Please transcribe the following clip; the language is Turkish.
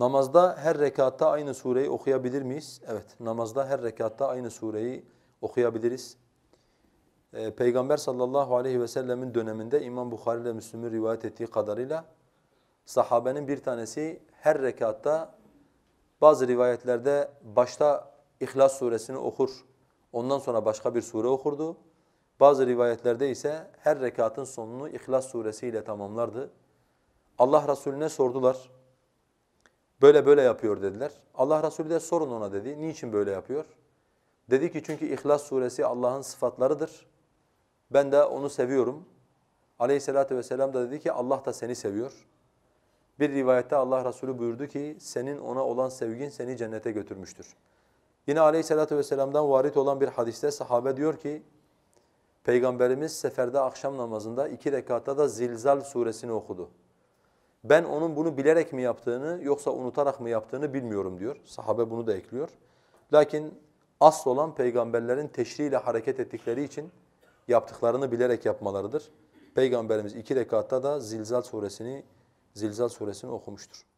Namazda her rekatta aynı sureyi okuyabilir miyiz? Evet, namazda her rekatta aynı sureyi okuyabiliriz. Ee, Peygamber sallallahu aleyhi ve sellemin döneminde İmam Bukhari ile Müslüm'ün rivayet ettiği kadarıyla sahabenin bir tanesi her rekatta bazı rivayetlerde başta İhlas suresini okur, ondan sonra başka bir sure okurdu. Bazı rivayetlerde ise her rekatın sonunu İhlas suresiyle tamamlardı. Allah Resulüne sordular. Böyle böyle yapıyor dediler. Allah Resulü de sorun ona dedi. Niçin böyle yapıyor? Dedi ki çünkü İhlas suresi Allah'ın sıfatlarıdır. Ben de onu seviyorum. Aleyhisselatü vesselam da dedi ki Allah da seni seviyor. Bir rivayette Allah Resulü buyurdu ki senin ona olan sevgin seni cennete götürmüştür. Yine aleyhissalatü vesselam'dan varit olan bir hadiste sahabe diyor ki Peygamberimiz seferde akşam namazında iki rekatta da Zilzal suresini okudu. Ben onun bunu bilerek mi yaptığını yoksa unutarak mı yaptığını bilmiyorum diyor. Sahabe bunu da ekliyor. Lakin asıl olan peygamberlerin teşriyle hareket ettikleri için yaptıklarını bilerek yapmalarıdır. Peygamberimiz iki rekatta da Zilzal suresini Zilzal suresini okumuştur.